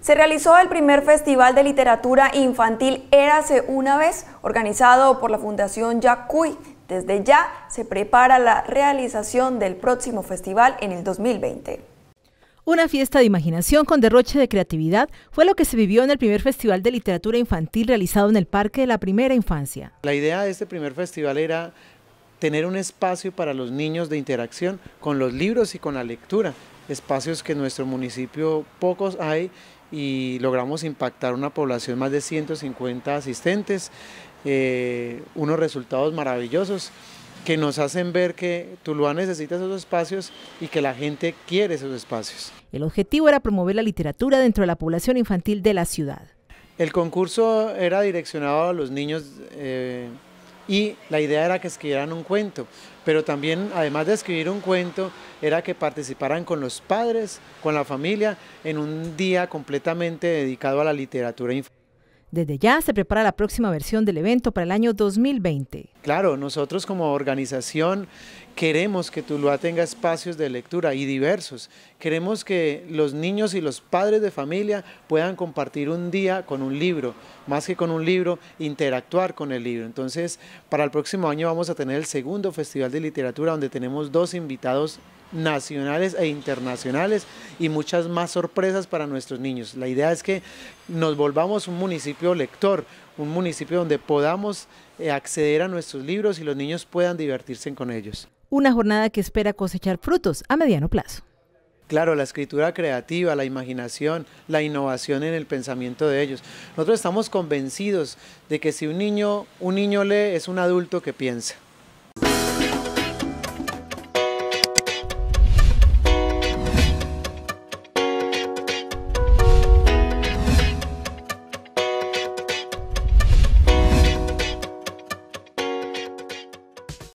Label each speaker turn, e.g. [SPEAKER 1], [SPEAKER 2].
[SPEAKER 1] Se realizó el primer Festival de Literatura Infantil Érase una vez, organizado por la Fundación Yacuy. Desde ya se prepara la realización del próximo festival en el 2020. Una fiesta de imaginación con derroche de creatividad fue lo que se vivió en el primer Festival de Literatura Infantil realizado en el Parque de la Primera Infancia.
[SPEAKER 2] La idea de este primer festival era tener un espacio para los niños de interacción con los libros y con la lectura espacios que en nuestro municipio pocos hay y logramos impactar una población más de 150 asistentes, eh, unos resultados maravillosos que nos hacen ver que Tuluá necesita esos espacios y que la gente quiere esos espacios.
[SPEAKER 1] El objetivo era promover la literatura dentro de la población infantil de la ciudad.
[SPEAKER 2] El concurso era direccionado a los niños eh, y la idea era que escribieran un cuento, pero también además de escribir un cuento era que participaran con los padres, con la familia, en un día completamente dedicado a la literatura infantil.
[SPEAKER 1] Desde ya se prepara la próxima versión del evento para el año 2020.
[SPEAKER 2] Claro, nosotros como organización queremos que Tuluá tenga espacios de lectura y diversos. Queremos que los niños y los padres de familia puedan compartir un día con un libro, más que con un libro, interactuar con el libro. Entonces, para el próximo año vamos a tener el segundo Festival de Literatura donde tenemos dos invitados nacionales e internacionales y muchas más sorpresas para nuestros niños. La idea es que nos volvamos un municipio lector, un municipio donde podamos eh, acceder a nuestros libros y los niños puedan divertirse con ellos.
[SPEAKER 1] Una jornada que espera cosechar frutos a mediano plazo.
[SPEAKER 2] Claro, la escritura creativa, la imaginación, la innovación en el pensamiento de ellos. Nosotros estamos convencidos de que si un niño, un niño lee, es un adulto que piensa.